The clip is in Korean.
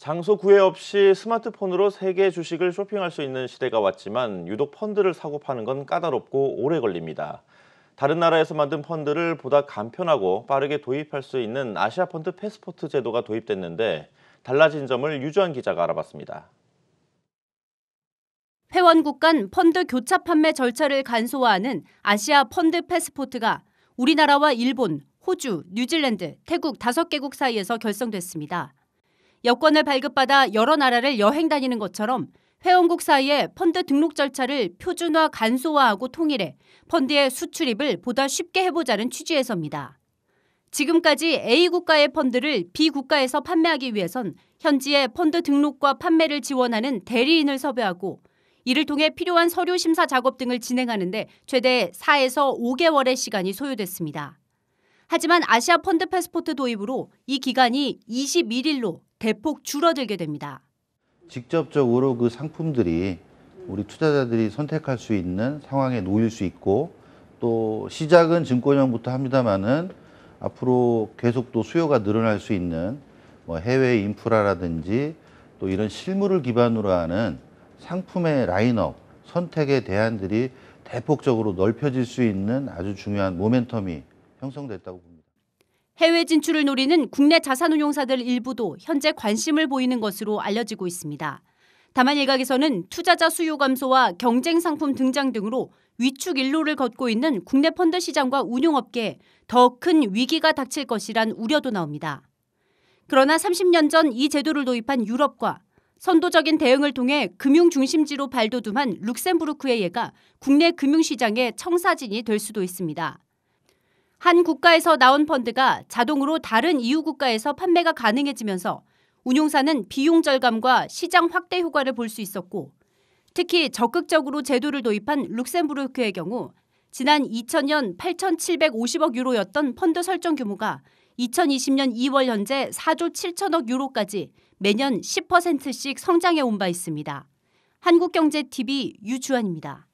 장소 구애 없이 스마트폰으로 세계 주식을 쇼핑할 수 있는 시대가 왔지만 유독 펀드를 사고 파는 건 까다롭고 오래 걸립니다. 다른 나라에서 만든 펀드를 보다 간편하고 빠르게 도입할 수 있는 아시아 펀드 패스포트 제도가 도입됐는데 달라진 점을 유주한 기자가 알아봤습니다. 회원국 간 펀드 교차 판매 절차를 간소화하는 아시아 펀드 패스포트가 우리나라와 일본, 호주, 뉴질랜드, 태국 5개국 사이에서 결성됐습니다. 여권을 발급받아 여러 나라를 여행 다니는 것처럼 회원국 사이에 펀드 등록 절차를 표준화 간소화하고 통일해 펀드의 수출입을 보다 쉽게 해보자는 취지에서입니다. 지금까지 A 국가의 펀드를 B 국가에서 판매하기 위해선 현지의 펀드 등록과 판매를 지원하는 대리인을 섭외하고 이를 통해 필요한 서류 심사 작업 등을 진행하는데 최대 4에서 5개월의 시간이 소요됐습니다. 하지만 아시아 펀드 패스포트 도입으로 이 기간이 21일로 대폭 줄어들게 됩니다. 직접적으로 그 상품들이 우리 투자자들이 선택할 수 있는 상황에 놓일 수 있고 또 시작은 증권형부터 합니다만은 앞으로 계속 또 수요가 늘어날 수 있는 뭐 해외 인프라라든지 또 이런 실물을 기반으로 하는 상품의 라인업 선택의 대안들이 대폭적으로 넓혀질 수 있는 아주 중요한 모멘텀이 형성됐다고 봅니다. 해외 진출을 노리는 국내 자산운용사들 일부도 현재 관심을 보이는 것으로 알려지고 있습니다. 다만 일각에서는 투자자 수요 감소와 경쟁 상품 등장 등으로 위축 일로를 걷고 있는 국내 펀드 시장과 운용업계에 더 큰 위기가 닥칠 것이란 우려도 나옵니다. 그러나 30년 전 이 제도를 도입한 유럽과 선도적인 대응을 통해 금융 중심지로 발돋움한 룩셈부르크의 예가 국내 금융시장의 청사진이 될 수도 있습니다. 한 국가에서 나온 펀드가 자동으로 다른 이웃 국가에서 판매가 가능해지면서 운용사는 비용 절감과 시장 확대 효과를 볼 수 있었고 특히 적극적으로 제도를 도입한 룩셈부르크의 경우 지난 2000년 8,750억 유로였던 펀드 설정 규모가 2020년 2월 현재 4조 7천억 유로까지 매년 10%씩 성장해 온 바 있습니다. 한국경제TV 유주환입니다.